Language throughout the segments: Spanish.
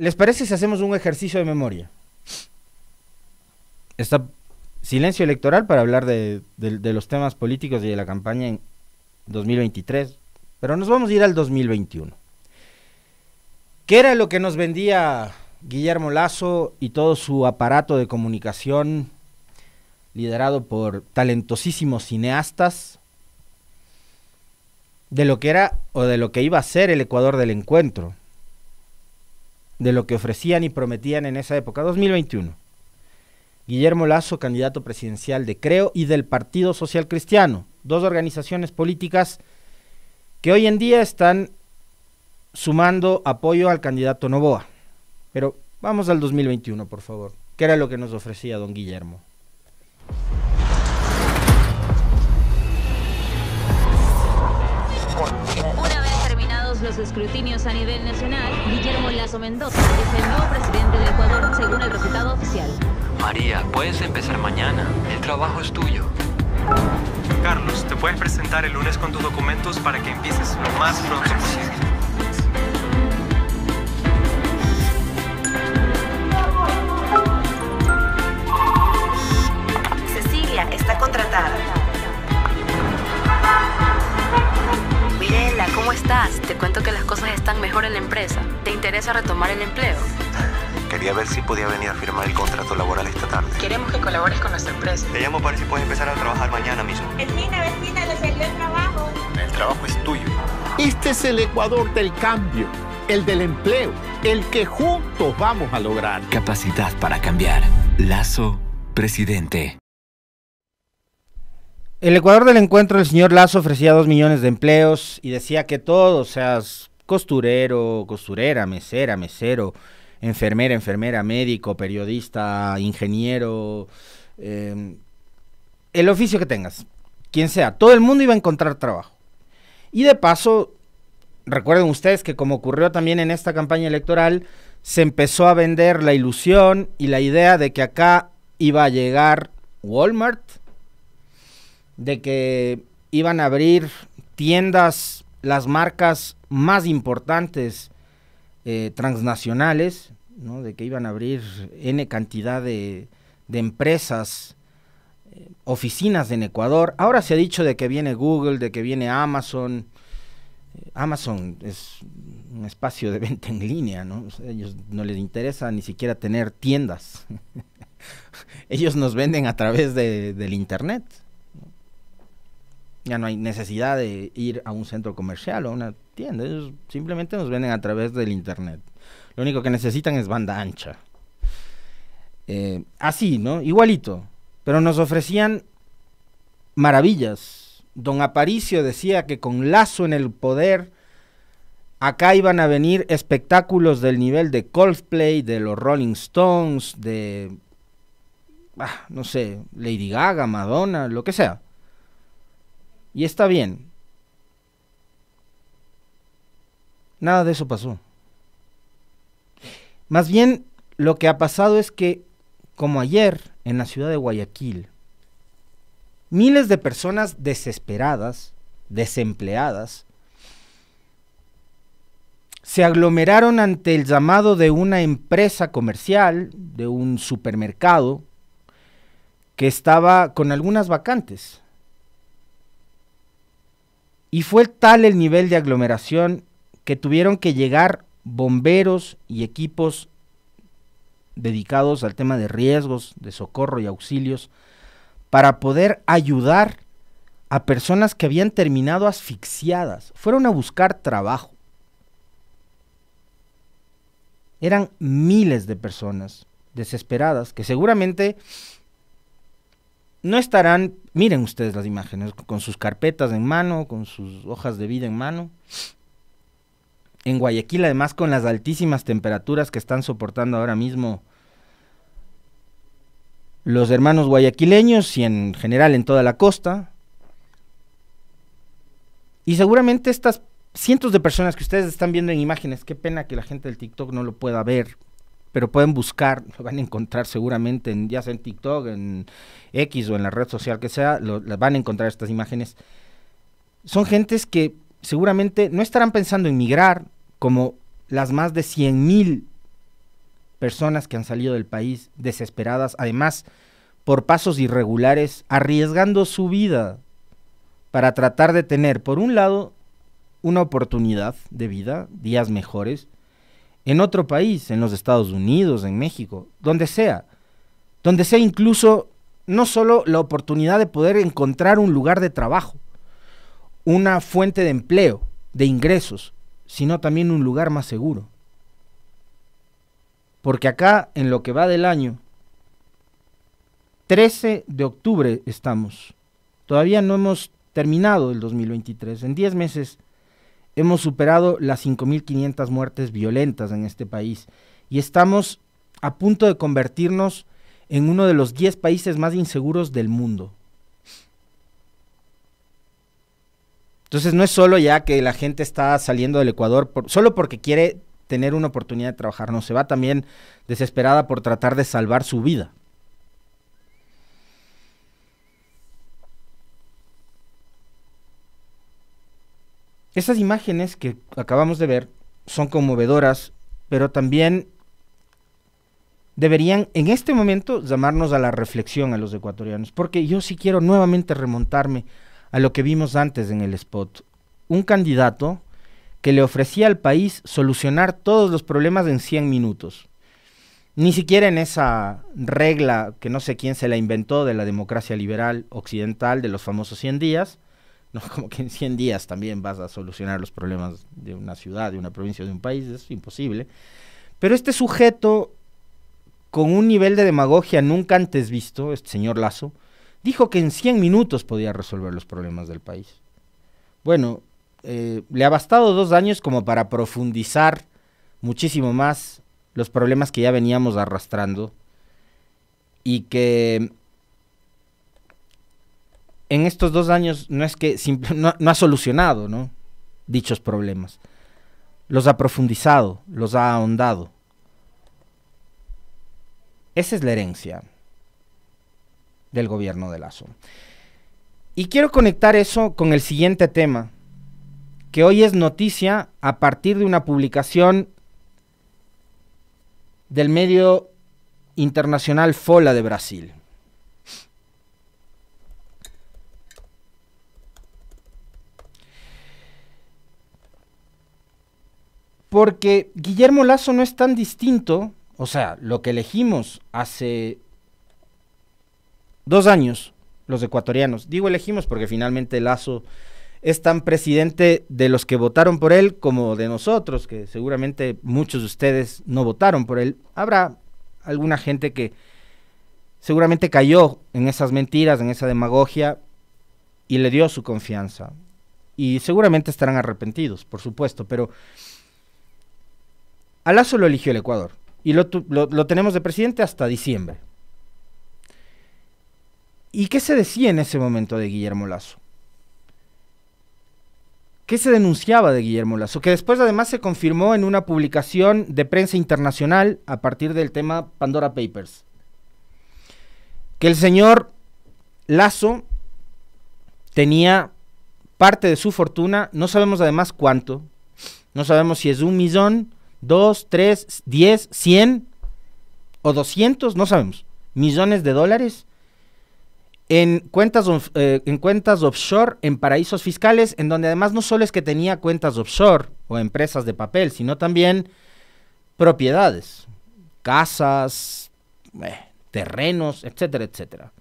¿Les parece si hacemos un ejercicio de memoria? Está silencio electoral para hablar de, los temas políticos y de la campaña en 2023, pero nos vamos a ir al 2021. ¿Qué era lo que nos vendía Guillermo Lazo y todo su aparato de comunicación liderado por talentosísimos cineastas de lo que era o de lo que iba a ser el Ecuador del encuentro de lo que ofrecían y prometían en esa época, 2021. Guillermo Lazo, candidato presidencial de Creo y del Partido Social Cristiano, dos organizaciones políticas que hoy en día están sumando apoyo al candidato Novoa. Pero vamos al 2021, por favor. ¿Qué era lo que nos ofrecía don Guillermo? los escrutinios a nivel nacional, Guillermo Lazo Mendoza es este el nuevo presidente de Ecuador según el resultado oficial. María, puedes empezar mañana. El trabajo es tuyo. Carlos, te puedes presentar el lunes con tus documentos para que empieces lo más pronto posible. Cecilia está contratada. ¿Cómo estás? Te cuento que las cosas están mejor en la empresa. ¿Te interesa retomar el empleo? Quería ver si podía venir a firmar el contrato laboral esta tarde. Queremos que colabores con nuestra empresa. Te llamo para ver si puedes empezar a trabajar mañana mismo. Vecina, vecina, le salió el trabajo. El trabajo es tuyo. Este es el Ecuador del cambio, el del empleo, el que juntos vamos a lograr. Capacidad para cambiar. Lazo, presidente. El Ecuador del encuentro, el señor Lazo ofrecía dos millones de empleos y decía que todo, seas costurero, costurera, mesera, mesero, enfermera, enfermera, médico, periodista, ingeniero, em, el oficio que tengas, quien sea, todo el mundo iba a encontrar trabajo. Y de paso, recuerden ustedes que como ocurrió también en esta campaña electoral, se empezó a vender la ilusión y la idea de que acá iba a llegar Walmart, de que iban a abrir tiendas, las marcas más importantes eh, transnacionales, ¿no? de que iban a abrir N cantidad de, empresas, eh, oficinas en Ecuador. Ahora se ha dicho de que viene Google, de que viene Amazon. Eh, Amazon es un espacio de venta en línea, ¿no? ellos no les interesa ni siquiera tener tiendas. ellos nos venden a través del Internet. Ya no hay necesidad de ir a un centro comercial o a una tienda. Ellos simplemente nos venden a través del Internet. Lo único que necesitan es banda ancha. Eh, así, ¿no? Igualito. Pero nos ofrecían maravillas. Don Aparicio decía que con Lazo en el poder, acá iban a venir espectáculos del nivel de Coldplay, de los Rolling Stones, de, ah, no sé, Lady Gaga, Madonna, lo que sea. Y está bien. Nada de eso pasó. Más bien, lo que ha pasado es que, como ayer en la ciudad de Guayaquil, miles de personas desesperadas, desempleadas, se aglomeraron ante el llamado de una empresa comercial, de un supermercado, que estaba con algunas vacantes. Y fue tal el nivel de aglomeración que tuvieron que llegar bomberos y equipos dedicados al tema de riesgos, de socorro y auxilios, para poder ayudar a personas que habían terminado asfixiadas. Fueron a buscar trabajo. Eran miles de personas desesperadas que seguramente no estarán, miren ustedes las imágenes, con sus carpetas en mano, con sus hojas de vida en mano. En Guayaquil, además, con las altísimas temperaturas que están soportando ahora mismo los hermanos guayaquileños y en general en toda la costa. Y seguramente estas cientos de personas que ustedes están viendo en imágenes, qué pena que la gente del TikTok no lo pueda ver pero pueden buscar, lo van a encontrar seguramente, en, ya sea en TikTok, en X o en la red social que sea, las van a encontrar estas imágenes. Son gentes que seguramente no estarán pensando en migrar, como las más de 100 mil personas que han salido del país desesperadas, además por pasos irregulares, arriesgando su vida para tratar de tener, por un lado, una oportunidad de vida, días mejores, en otro país, en los Estados Unidos, en México, donde sea, donde sea incluso no solo la oportunidad de poder encontrar un lugar de trabajo, una fuente de empleo, de ingresos, sino también un lugar más seguro. Porque acá, en lo que va del año, 13 de octubre estamos. Todavía no hemos terminado el 2023. En 10 meses Hemos superado las 5.500 muertes violentas en este país y estamos a punto de convertirnos en uno de los 10 países más inseguros del mundo. Entonces no es solo ya que la gente está saliendo del Ecuador solo porque quiere tener una oportunidad de trabajar, no, se va también desesperada por tratar de salvar su vida. Esas imágenes que acabamos de ver son conmovedoras, pero también deberían en este momento llamarnos a la reflexión a los ecuatorianos, porque yo sí quiero nuevamente remontarme a lo que vimos antes en el spot. Un candidato que le ofrecía al país solucionar todos los problemas en 100 minutos. Ni siquiera en esa regla que no sé quién se la inventó de la democracia liberal occidental de los famosos 100 días, no como que en 100 días también vas a solucionar los problemas de una ciudad, de una provincia, de un país, es imposible. Pero este sujeto, con un nivel de demagogia nunca antes visto, este señor Lazo, dijo que en 100 minutos podía resolver los problemas del país. Bueno, eh, le ha bastado dos años como para profundizar muchísimo más los problemas que ya veníamos arrastrando y que en estos dos años no es que no, ha solucionado ¿no? dichos problemas. Los ha profundizado, los ha ahondado. Esa es la herencia del gobierno de Lazo. Y quiero conectar eso con el siguiente tema, que hoy es noticia a partir de una publicación del medio internacional Fola de Brasil. porque Guillermo Lazo no es tan distinto, o sea, lo que elegimos hace dos años, los ecuatorianos, digo elegimos porque finalmente Lazo es tan presidente de los que votaron por él como de nosotros, que seguramente muchos de ustedes no votaron por él. Habrá alguna gente que seguramente cayó en esas mentiras, en esa demagogia y le dio su confianza. Y seguramente estarán arrepentidos, por supuesto, pero a Lazo lo eligió el Ecuador y lo, tenemos de presidente hasta diciembre. ¿Y qué se decía en ese momento de Guillermo Lazo? ¿Qué se denunciaba de Guillermo Lazo? Que después además se confirmó en una publicación de prensa internacional a partir del tema Pandora Papers. Que el señor Lazo tenía parte de su fortuna, no sabemos además cuánto, no sabemos si es un millón 2, 3, 10, 100 o 200, no sabemos, millones de dólares en cuentas, eh, en cuentas offshore, en paraísos fiscales, en donde además no solo es que tenía cuentas offshore o empresas de papel, sino también propiedades, casas, eh, terrenos, etcétera, etcétera.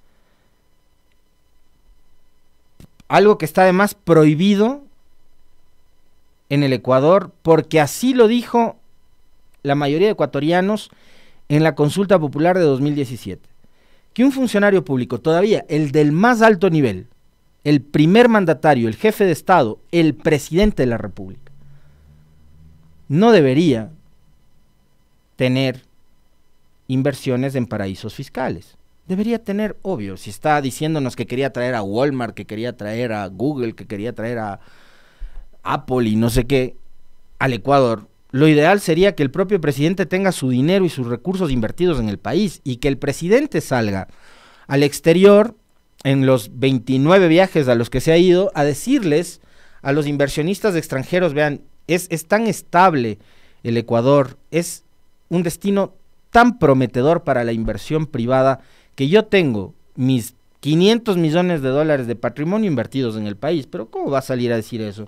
Algo que está además prohibido en el Ecuador, porque así lo dijo la mayoría de ecuatorianos en la consulta popular de 2017. Que un funcionario público, todavía el del más alto nivel, el primer mandatario, el jefe de Estado, el presidente de la República, no debería tener inversiones en paraísos fiscales. Debería tener, obvio, si está diciéndonos que quería traer a Walmart, que quería traer a Google, que quería traer a Apple y no sé qué, al Ecuador, lo ideal sería que el propio presidente tenga su dinero y sus recursos invertidos en el país y que el presidente salga al exterior en los 29 viajes a los que se ha ido a decirles a los inversionistas extranjeros, vean, es, es tan estable el Ecuador, es un destino tan prometedor para la inversión privada que yo tengo mis 500 millones de dólares de patrimonio invertidos en el país, pero ¿cómo va a salir a decir eso?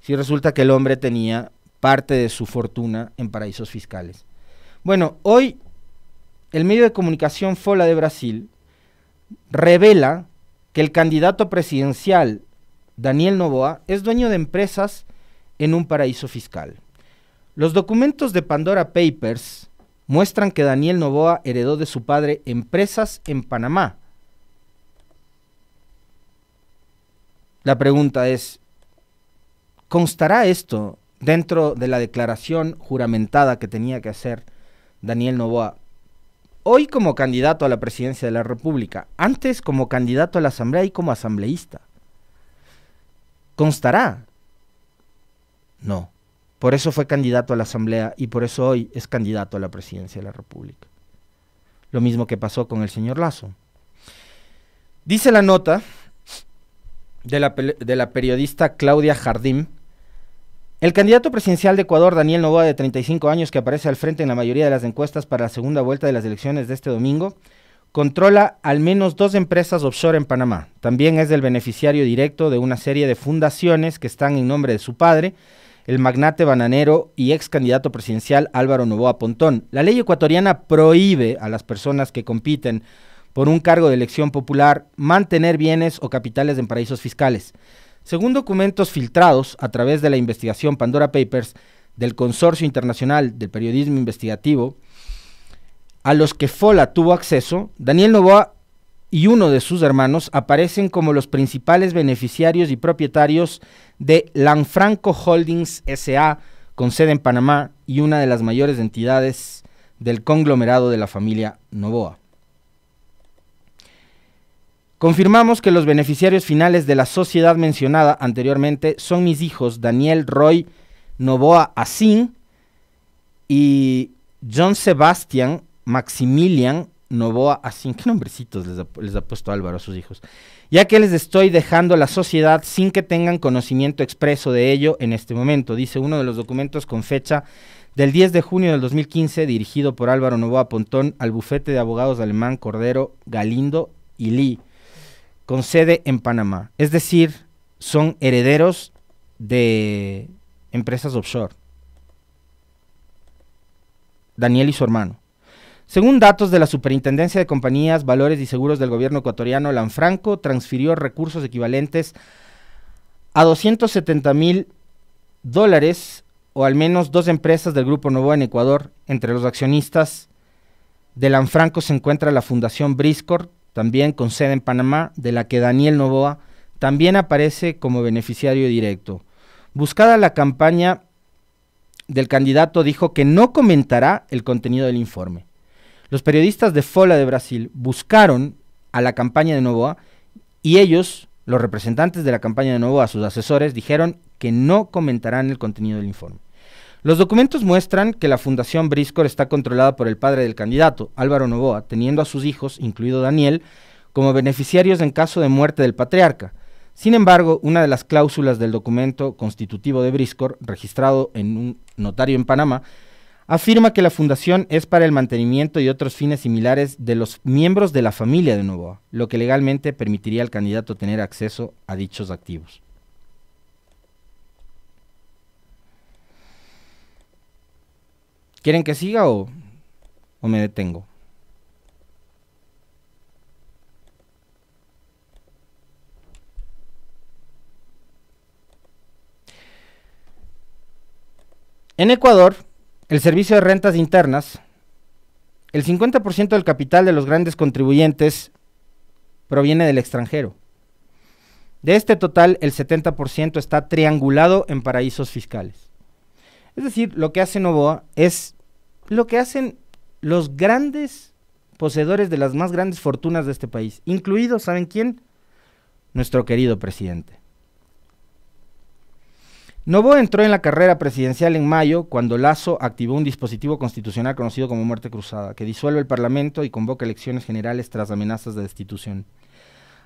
Si resulta que el hombre tenía parte de su fortuna en paraísos fiscales. Bueno, hoy el medio de comunicación Fola de Brasil revela que el candidato presidencial Daniel Novoa es dueño de empresas en un paraíso fiscal. Los documentos de Pandora Papers muestran que Daniel Novoa heredó de su padre empresas en Panamá. La pregunta es, ¿constará esto dentro de la declaración juramentada que tenía que hacer Daniel Novoa, hoy como candidato a la presidencia de la República, antes como candidato a la Asamblea y como asambleísta. ¿Constará? No. Por eso fue candidato a la Asamblea y por eso hoy es candidato a la presidencia de la República. Lo mismo que pasó con el señor Lazo. Dice la nota de la, periodista Claudia Jardín, el candidato presidencial de Ecuador, Daniel Novoa, de 35 años, que aparece al frente en la mayoría de las encuestas para la segunda vuelta de las elecciones de este domingo, controla al menos dos empresas offshore en Panamá. También es el beneficiario directo de una serie de fundaciones que están en nombre de su padre, el magnate bananero y ex candidato presidencial Álvaro Novoa Pontón. La ley ecuatoriana prohíbe a las personas que compiten por un cargo de elección popular mantener bienes o capitales en paraísos fiscales. Según documentos filtrados a través de la investigación Pandora Papers del Consorcio Internacional del Periodismo Investigativo, a los que Fola tuvo acceso, Daniel Novoa y uno de sus hermanos aparecen como los principales beneficiarios y propietarios de Lanfranco Holdings SA, con sede en Panamá y una de las mayores entidades del conglomerado de la familia Novoa. Confirmamos que los beneficiarios finales de la sociedad mencionada anteriormente son mis hijos Daniel Roy Novoa Asín y John Sebastian Maximilian Novoa Asín. ¿Qué nombrecitos les ha, puesto Álvaro a sus hijos? Ya que les estoy dejando la sociedad sin que tengan conocimiento expreso de ello en este momento, dice uno de los documentos con fecha del 10 de junio del 2015, dirigido por Álvaro Novoa Pontón al bufete de abogados alemán Cordero Galindo y Lee con sede en Panamá. Es decir, son herederos de empresas offshore. Daniel y su hermano. Según datos de la Superintendencia de Compañías, Valores y Seguros del gobierno ecuatoriano, Lanfranco transfirió recursos equivalentes a 270 mil dólares o al menos dos empresas del Grupo Nuevo en Ecuador. Entre los accionistas de Lanfranco se encuentra la Fundación Briscor, también con sede en Panamá, de la que Daniel Novoa también aparece como beneficiario directo. Buscada la campaña del candidato dijo que no comentará el contenido del informe. Los periodistas de Fola de Brasil buscaron a la campaña de Novoa y ellos, los representantes de la campaña de Novoa, sus asesores, dijeron que no comentarán el contenido del informe. Los documentos muestran que la Fundación Briscor está controlada por el padre del candidato, Álvaro Novoa, teniendo a sus hijos, incluido Daniel, como beneficiarios en caso de muerte del patriarca. Sin embargo, una de las cláusulas del documento constitutivo de Briscor, registrado en un notario en Panamá, afirma que la fundación es para el mantenimiento y otros fines similares de los miembros de la familia de Novoa, lo que legalmente permitiría al candidato tener acceso a dichos activos. ¿Quieren que siga o, me detengo? En Ecuador, el Servicio de Rentas Internas, el 50% del capital de los grandes contribuyentes proviene del extranjero. De este total, el 70% está triangulado en paraísos fiscales. Es decir, lo que hace Novoa es lo que hacen los grandes poseedores de las más grandes fortunas de este país, incluido, ¿saben quién? Nuestro querido presidente. Novoa entró en la carrera presidencial en mayo cuando Lazo activó un dispositivo constitucional conocido como muerte cruzada, que disuelve el Parlamento y convoca elecciones generales tras amenazas de destitución.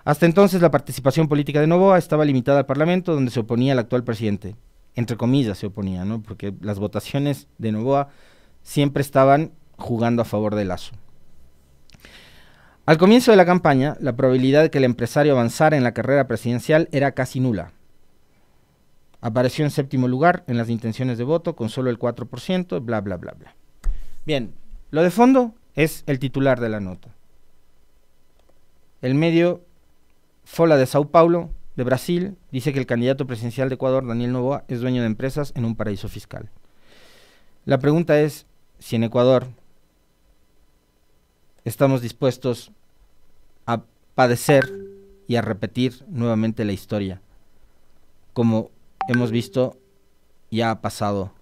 Hasta entonces la participación política de Novoa estaba limitada al Parlamento, donde se oponía al actual presidente entre comillas, se oponía, ¿no? Porque las votaciones de Novoa siempre estaban jugando a favor de Lazo. Al comienzo de la campaña, la probabilidad de que el empresario avanzara en la carrera presidencial era casi nula. Apareció en séptimo lugar en las intenciones de voto con solo el 4%, bla, bla, bla, bla. Bien, lo de fondo es el titular de la nota. El medio Fola de Sao Paulo de Brasil dice que el candidato presidencial de Ecuador, Daniel Novoa, es dueño de empresas en un paraíso fiscal. La pregunta es si en Ecuador estamos dispuestos a padecer y a repetir nuevamente la historia, como hemos visto ya ha pasado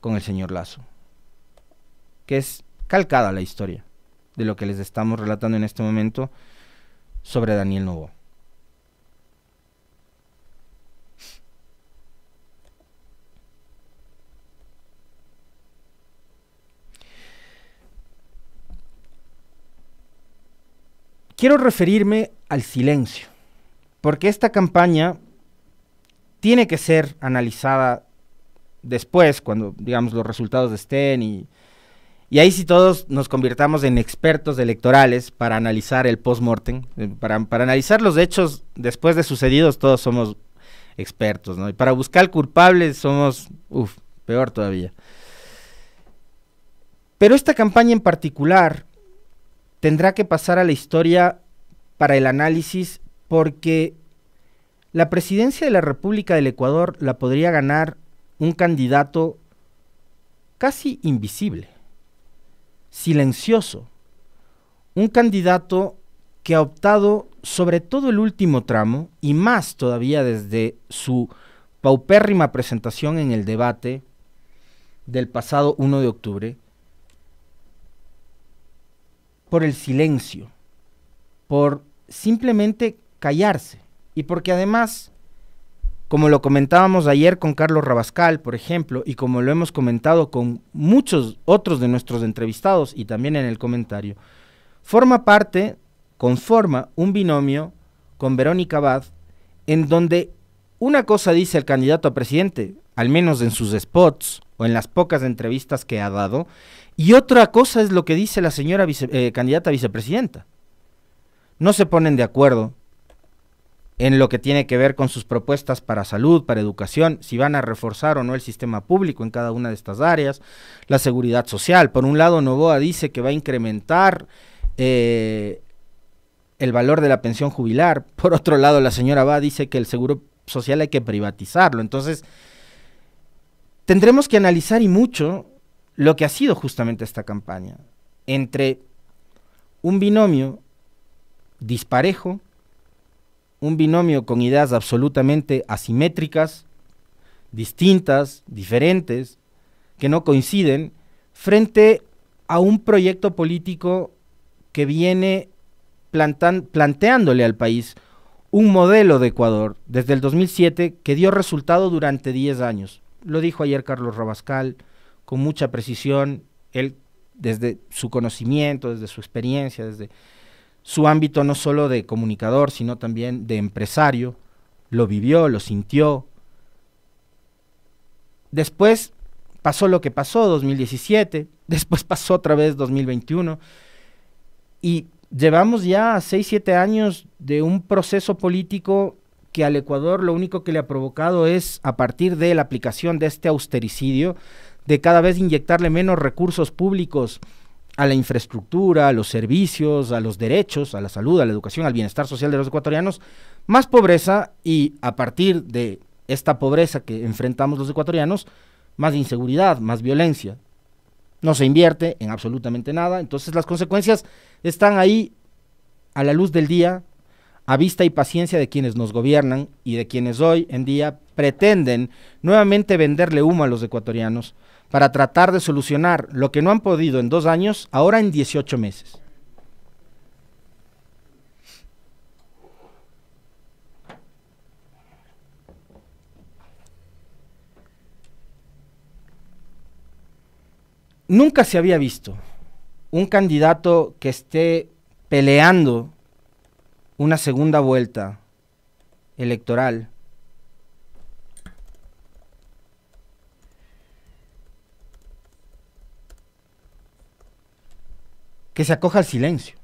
con el señor Lazo, que es calcada la historia de lo que les estamos relatando en este momento sobre Daniel Novoa. Quiero referirme al silencio, porque esta campaña tiene que ser analizada después, cuando, digamos, los resultados estén y, ahí si todos nos convirtamos en expertos electorales para analizar el post-mortem, eh, para, analizar los hechos después de sucedidos, todos somos expertos, ¿no? Y para buscar culpables somos, uff, peor todavía. Pero esta campaña en particular tendrá que pasar a la historia para el análisis porque la presidencia de la República del Ecuador la podría ganar un candidato casi invisible, silencioso, un candidato que ha optado sobre todo el último tramo y más todavía desde su paupérrima presentación en el debate del pasado 1 de octubre, por el silencio, por simplemente callarse. Y porque además, como lo comentábamos ayer con Carlos Rabascal, por ejemplo, y como lo hemos comentado con muchos otros de nuestros entrevistados y también en el comentario, forma parte, conforma un binomio con Verónica Abad, en donde una cosa dice el candidato a presidente, al menos en sus spots o en las pocas entrevistas que ha dado, y otra cosa es lo que dice la señora eh, candidata a vicepresidenta. No se ponen de acuerdo en lo que tiene que ver con sus propuestas para salud, para educación, si van a reforzar o no el sistema público en cada una de estas áreas, la seguridad social. Por un lado, Novoa dice que va a incrementar eh, el valor de la pensión jubilar. Por otro lado, la señora Va dice que el seguro social hay que privatizarlo. Entonces, tendremos que analizar y mucho lo que ha sido justamente esta campaña, entre un binomio disparejo, un binomio con ideas absolutamente asimétricas, distintas, diferentes, que no coinciden, frente a un proyecto político que viene plantando, planteándole al país un modelo de Ecuador desde el 2007 que dio resultado durante 10 años. Lo dijo ayer Carlos Robascal con mucha precisión, él desde su conocimiento, desde su experiencia, desde su ámbito no solo de comunicador, sino también de empresario, lo vivió, lo sintió. Después pasó lo que pasó, 2017, después pasó otra vez 2021, y llevamos ya 6, 7 años de un proceso político que al Ecuador lo único que le ha provocado es, a partir de la aplicación de este austericidio, de cada vez inyectarle menos recursos públicos a la infraestructura, a los servicios, a los derechos, a la salud, a la educación, al bienestar social de los ecuatorianos, más pobreza y a partir de esta pobreza que enfrentamos los ecuatorianos, más inseguridad, más violencia. No se invierte en absolutamente nada, entonces las consecuencias están ahí a la luz del día, a vista y paciencia de quienes nos gobiernan y de quienes hoy en día pretenden nuevamente venderle humo a los ecuatorianos, para tratar de solucionar lo que no han podido en dos años, ahora en 18 meses. Nunca se había visto un candidato que esté peleando una segunda vuelta electoral que se acoja al silencio,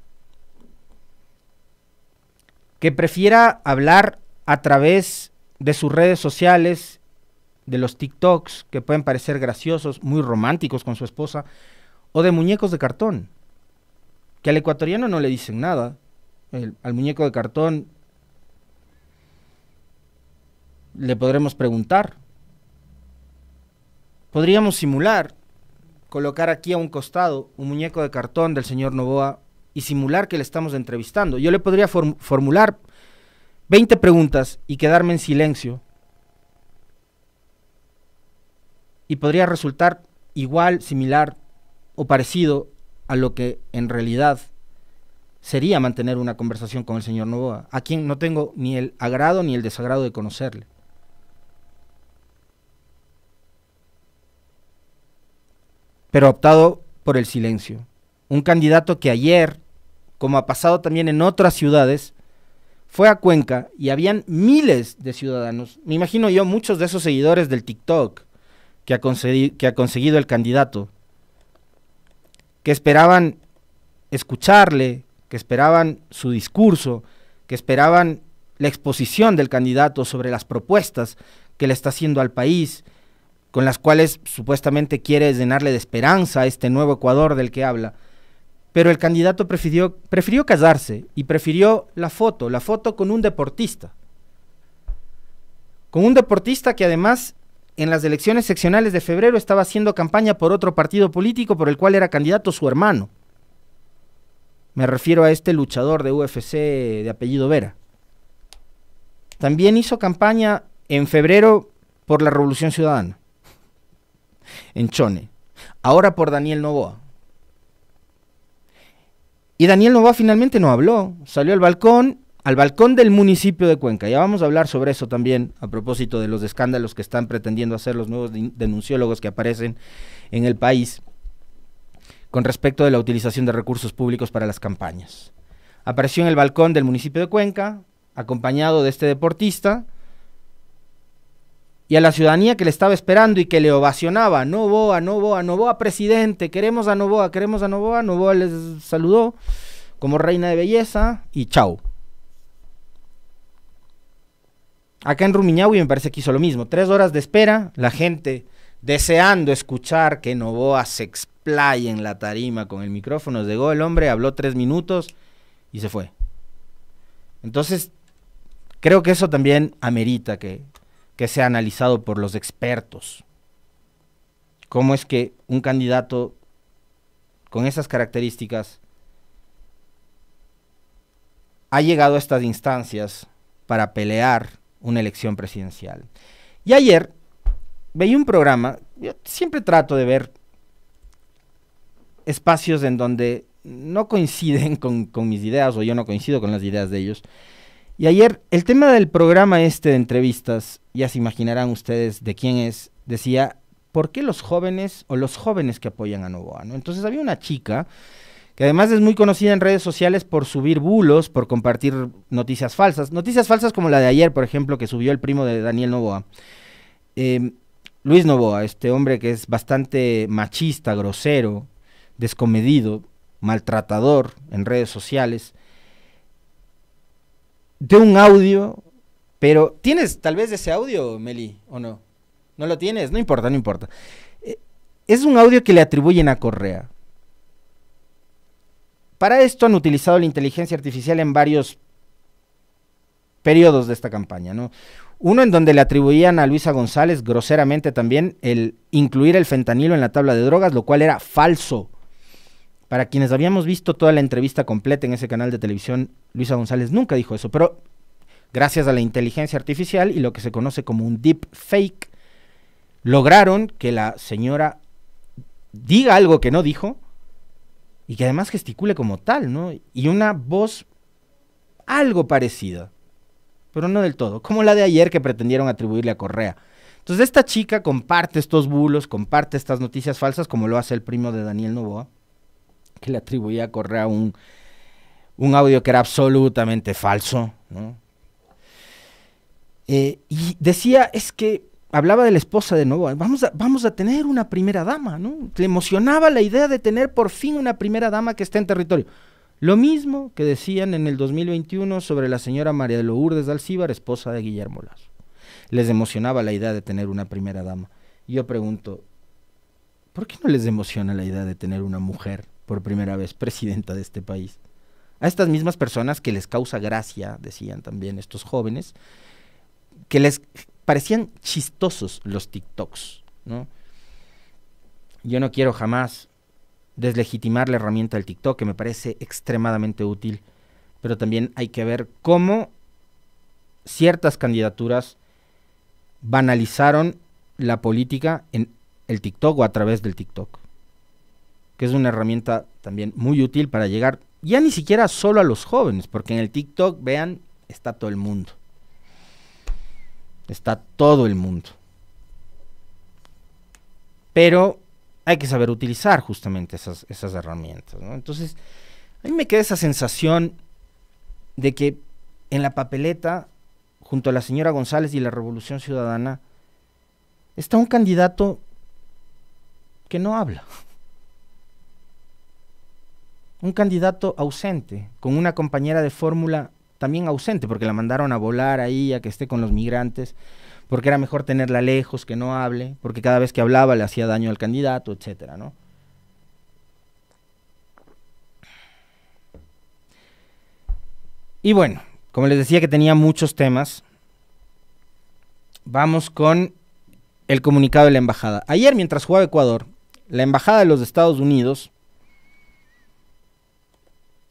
que prefiera hablar a través de sus redes sociales, de los TikToks que pueden parecer graciosos, muy románticos con su esposa, o de muñecos de cartón, que al ecuatoriano no le dicen nada, al muñeco de cartón le podremos preguntar, podríamos simular colocar aquí a un costado un muñeco de cartón del señor Novoa y simular que le estamos entrevistando. Yo le podría formular 20 preguntas y quedarme en silencio. Y podría resultar igual, similar o parecido a lo que en realidad sería mantener una conversación con el señor Novoa, a quien no tengo ni el agrado ni el desagrado de conocerle. pero ha optado por el silencio. Un candidato que ayer, como ha pasado también en otras ciudades, fue a Cuenca y habían miles de ciudadanos, me imagino yo muchos de esos seguidores del TikTok que ha, que ha conseguido el candidato, que esperaban escucharle, que esperaban su discurso, que esperaban la exposición del candidato sobre las propuestas que le está haciendo al país, con las cuales supuestamente quiere llenarle de esperanza a este nuevo Ecuador del que habla. Pero el candidato prefirió, prefirió casarse y prefirió la foto, la foto con un deportista. Con un deportista que además en las elecciones seccionales de febrero estaba haciendo campaña por otro partido político por el cual era candidato su hermano. Me refiero a este luchador de UFC de apellido Vera. También hizo campaña en febrero por la Revolución Ciudadana en Chone. Ahora por Daniel Novoa. Y Daniel Novoa finalmente no habló, salió al balcón, al balcón del municipio de Cuenca. Ya vamos a hablar sobre eso también a propósito de los escándalos que están pretendiendo hacer los nuevos denunciólogos que aparecen en el país con respecto de la utilización de recursos públicos para las campañas. Apareció en el balcón del municipio de Cuenca, acompañado de este deportista, y a la ciudadanía que le estaba esperando y que le ovacionaba, Novoa, Novoa, Novoa presidente, queremos a Novoa, queremos a Novoa, Novoa les saludó como reina de belleza y chao. Acá en Rumiñahui me parece que hizo lo mismo, tres horas de espera, la gente deseando escuchar que Novoa se explaye en la tarima con el micrófono, llegó el hombre, habló tres minutos y se fue. Entonces, creo que eso también amerita que, que sea analizado por los expertos. ¿Cómo es que un candidato con esas características ha llegado a estas instancias para pelear una elección presidencial? Y ayer veía un programa, yo siempre trato de ver espacios en donde no coinciden con, con mis ideas o yo no coincido con las ideas de ellos. Y ayer, el tema del programa este de entrevistas, ya se imaginarán ustedes de quién es, decía, ¿por qué los jóvenes o los jóvenes que apoyan a Novoa? Entonces había una chica que además es muy conocida en redes sociales por subir bulos, por compartir noticias falsas. Noticias falsas como la de ayer, por ejemplo, que subió el primo de Daniel Novoa. Em, Luis Novoa, este hombre que es bastante machista, grosero, descomedido, maltratador en redes sociales, de un audio, pero ¿tienes tal vez ese audio, Meli, o no? ¿No lo tienes? No importa, no importa. Eh, es un audio que le atribuyen a Correa. Para esto han utilizado la inteligencia artificial en varios periodos de esta campaña, Uno en donde le atribuían a Luisa González groseramente también el incluir el fentanilo en la tabla de drogas, lo cual era falso. Para quienes habíamos visto toda la entrevista completa en ese canal de televisión, Luisa González nunca dijo eso, pero gracias a la inteligencia artificial y lo que se conoce como un deep fake, lograron que la señora diga algo que no dijo y que además gesticule como tal, ¿no? Y una voz algo parecida, pero no del todo, como la de ayer que pretendieron atribuirle a Correa. Entonces esta chica comparte estos bulos, comparte estas noticias falsas como lo hace el primo de Daniel Novoa que le atribuía a Correa un, audio que era absolutamente falso. Eh, y decía, es que hablaba de la esposa de nuevo, vamos a, vamos a tener una primera dama, ¿no? Le emocionaba la idea de tener por fin una primera dama que esté en territorio. Lo mismo que decían en el 2021 sobre la señora María de Lourdes Alcíbar, esposa de Guillermo Lazo. Les emocionaba la idea de tener una primera dama. yo pregunto, ¿por qué no les emociona la idea de tener una mujer por primera vez presidenta de este país. A estas mismas personas que les causa gracia, decían también estos jóvenes, que les parecían chistosos los TikToks, ¿no? Yo no quiero jamás deslegitimar la herramienta del TikTok, que me parece extremadamente útil, pero también hay que ver cómo ciertas candidaturas banalizaron la política en el TikTok o a través del TikTok que es una herramienta también muy útil para llegar ya ni siquiera solo a los jóvenes, porque en el TikTok, vean, está todo el mundo. Está todo el mundo. Pero hay que saber utilizar justamente esas, herramientas. Entonces, a mí me queda esa sensación de que en la papeleta, junto a la señora González y la Revolución Ciudadana, está un candidato que no habla un candidato ausente, con una compañera de fórmula también ausente, porque la mandaron a volar ahí, a que esté con los migrantes, porque era mejor tenerla lejos, que no hable, porque cada vez que hablaba le hacía daño al candidato, etcétera, ¿no? Y bueno, como les decía que tenía muchos temas, vamos con el comunicado de la embajada. Ayer, mientras jugaba Ecuador, la embajada de los Estados Unidos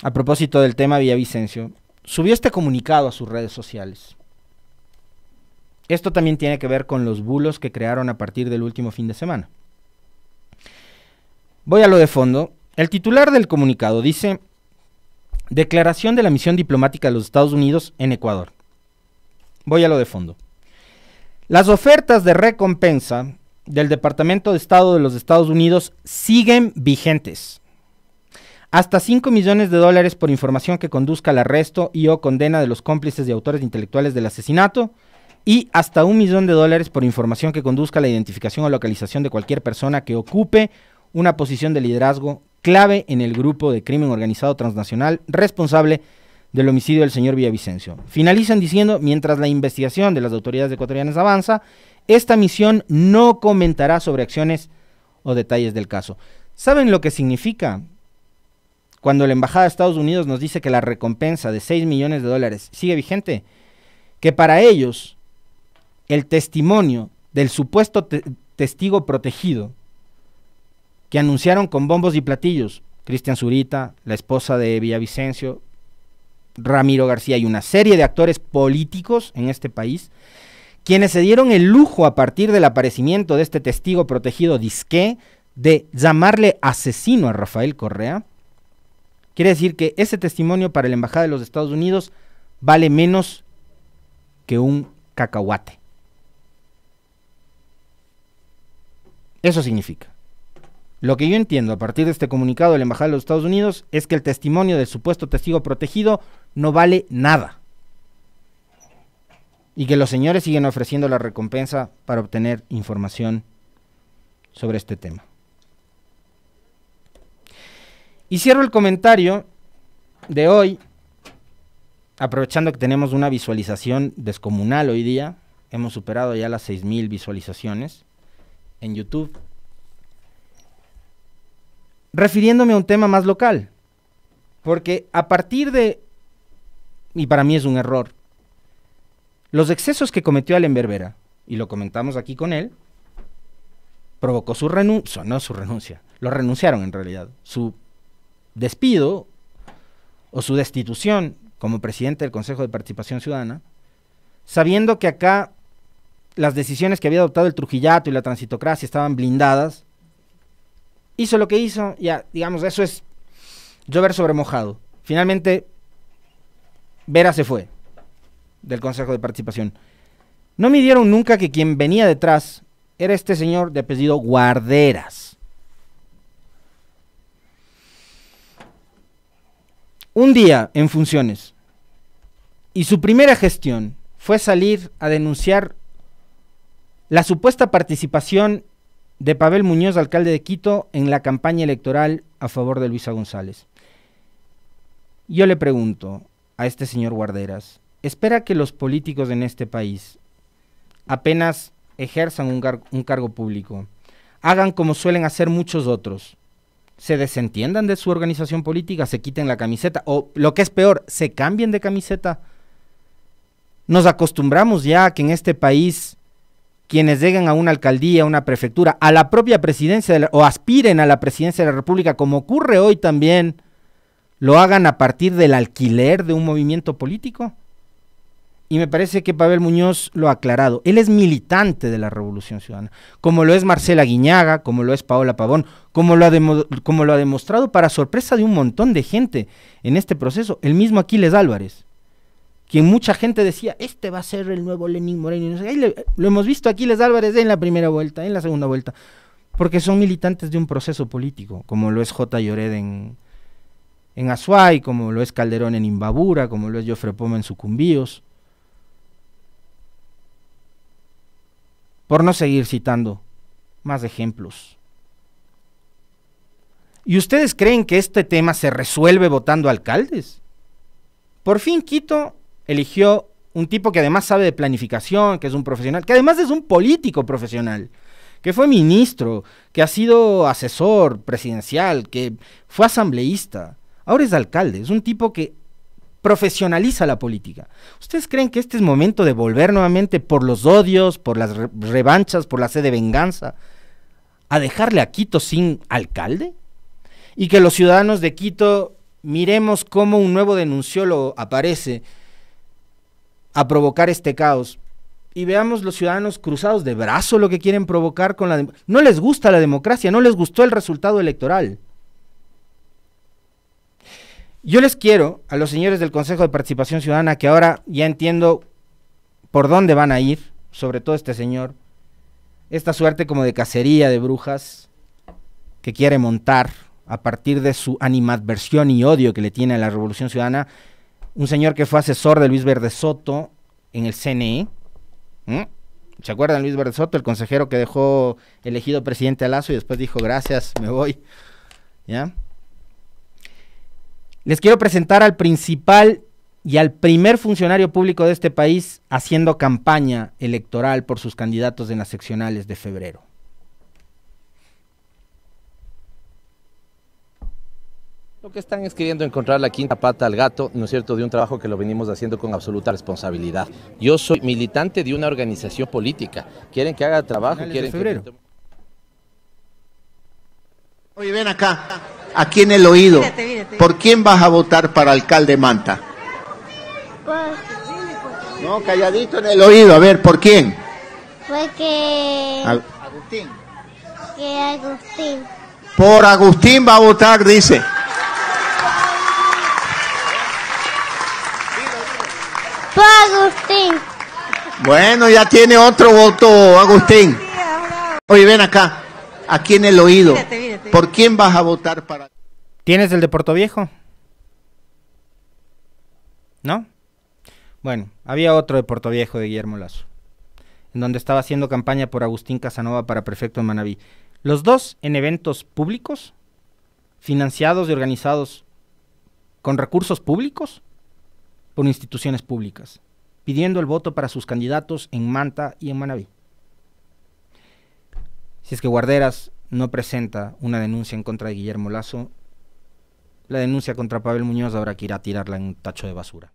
a propósito del tema Villavicencio, subió este comunicado a sus redes sociales. Esto también tiene que ver con los bulos que crearon a partir del último fin de semana. Voy a lo de fondo. El titular del comunicado dice, Declaración de la misión diplomática de los Estados Unidos en Ecuador. Voy a lo de fondo. Las ofertas de recompensa del Departamento de Estado de los Estados Unidos siguen vigentes hasta 5 millones de dólares por información que conduzca al arresto y o condena de los cómplices y autores intelectuales del asesinato, y hasta un millón de dólares por información que conduzca a la identificación o localización de cualquier persona que ocupe una posición de liderazgo clave en el grupo de crimen organizado transnacional responsable del homicidio del señor Villavicencio. Finalizan diciendo, mientras la investigación de las autoridades ecuatorianas avanza, esta misión no comentará sobre acciones o detalles del caso. ¿Saben lo que significa? cuando la Embajada de Estados Unidos nos dice que la recompensa de 6 millones de dólares sigue vigente, que para ellos el testimonio del supuesto testigo protegido que anunciaron con bombos y platillos, Cristian Zurita, la esposa de Villavicencio, Ramiro García y una serie de actores políticos en este país, quienes se dieron el lujo a partir del aparecimiento de este testigo protegido disqué, de llamarle asesino a Rafael Correa, Quiere decir que ese testimonio para la Embajada de los Estados Unidos vale menos que un cacahuate. Eso significa. Lo que yo entiendo a partir de este comunicado de la Embajada de los Estados Unidos es que el testimonio del supuesto testigo protegido no vale nada. Y que los señores siguen ofreciendo la recompensa para obtener información sobre este tema. Y cierro el comentario de hoy, aprovechando que tenemos una visualización descomunal hoy día. Hemos superado ya las 6.000 visualizaciones en YouTube. Refiriéndome a un tema más local. Porque a partir de, y para mí es un error, los excesos que cometió Allen Berbera, y lo comentamos aquí con él, provocó su renuncia, no su renuncia, lo renunciaron en realidad, su despido o su destitución como presidente del Consejo de Participación Ciudadana, sabiendo que acá las decisiones que había adoptado el Trujillato y la transitocracia estaban blindadas, hizo lo que hizo, ya, digamos, eso es llover sobre mojado. Finalmente, Vera se fue del Consejo de Participación. No me dieron nunca que quien venía detrás era este señor de apellido Guarderas un día en funciones y su primera gestión fue salir a denunciar la supuesta participación de Pavel Muñoz, alcalde de Quito, en la campaña electoral a favor de Luisa González. Yo le pregunto a este señor Guarderas, ¿espera que los políticos en este país apenas ejerzan un cargo público, hagan como suelen hacer muchos otros, se desentiendan de su organización política, se quiten la camiseta, o lo que es peor, se cambien de camiseta. Nos acostumbramos ya a que en este país quienes lleguen a una alcaldía, a una prefectura, a la propia presidencia o aspiren a la presidencia de la República, como ocurre hoy también, lo hagan a partir del alquiler de un movimiento político y me parece que Pavel Muñoz lo ha aclarado, él es militante de la Revolución Ciudadana, como lo es Marcela Guiñaga, como lo es Paola Pavón, como lo, ha como lo ha demostrado para sorpresa de un montón de gente en este proceso, el mismo Aquiles Álvarez, quien mucha gente decía, este va a ser el nuevo Lenín Moreno, lo hemos visto Aquiles Álvarez en la primera vuelta, en la segunda vuelta, porque son militantes de un proceso político, como lo es J. Llored en, en Azuay, como lo es Calderón en Imbabura, como lo es Jofre Poma en Sucumbíos, por no seguir citando más ejemplos. ¿Y ustedes creen que este tema se resuelve votando alcaldes? Por fin Quito eligió un tipo que además sabe de planificación, que es un profesional, que además es un político profesional, que fue ministro, que ha sido asesor presidencial, que fue asambleísta, ahora es alcalde, es un tipo que profesionaliza la política. ¿Ustedes creen que este es momento de volver nuevamente por los odios, por las revanchas, por la sed de venganza, a dejarle a Quito sin alcalde? Y que los ciudadanos de Quito miremos cómo un nuevo denunciólogo aparece a provocar este caos y veamos los ciudadanos cruzados de brazo lo que quieren provocar con la... No les gusta la democracia, no les gustó el resultado electoral. Yo les quiero a los señores del Consejo de Participación Ciudadana, que ahora ya entiendo por dónde van a ir, sobre todo este señor, esta suerte como de cacería de brujas que quiere montar a partir de su animadversión y odio que le tiene a la Revolución Ciudadana, un señor que fue asesor de Luis Verde Soto en el CNE. ¿Se acuerdan Luis Verde Soto, el consejero que dejó elegido presidente a Lazo y después dijo gracias, me voy? ¿Ya? Les quiero presentar al principal y al primer funcionario público de este país haciendo campaña electoral por sus candidatos en las seccionales de febrero. Lo que están es queriendo encontrar la quinta pata al gato, ¿no es cierto?, de un trabajo que lo venimos haciendo con absoluta responsabilidad. Yo soy militante de una organización política. Quieren que haga trabajo, quieren que... Oye, ven acá, aquí en el oído. ¿Por quién vas a votar para alcalde Manta? Pues, no, calladito en el oído. A ver, ¿por quién? Porque... Agustín. Que Agustín. Por Agustín va a votar, dice. Por Agustín. Bueno, ya tiene otro voto, Agustín. Oye, ven acá. ¿A quién el oído. ¿Por quién vas a votar para? ¿Tienes el de Puerto Viejo? ¿No? Bueno, había otro de Puerto Viejo de Guillermo Lazo, en donde estaba haciendo campaña por Agustín Casanova para prefecto en Manaví. Los dos en eventos públicos, financiados y organizados con recursos públicos por instituciones públicas, pidiendo el voto para sus candidatos en Manta y en Manaví. Si es que Guarderas no presenta una denuncia en contra de Guillermo Lazo, la denuncia contra Pavel Muñoz habrá que ir a tirarla en un tacho de basura.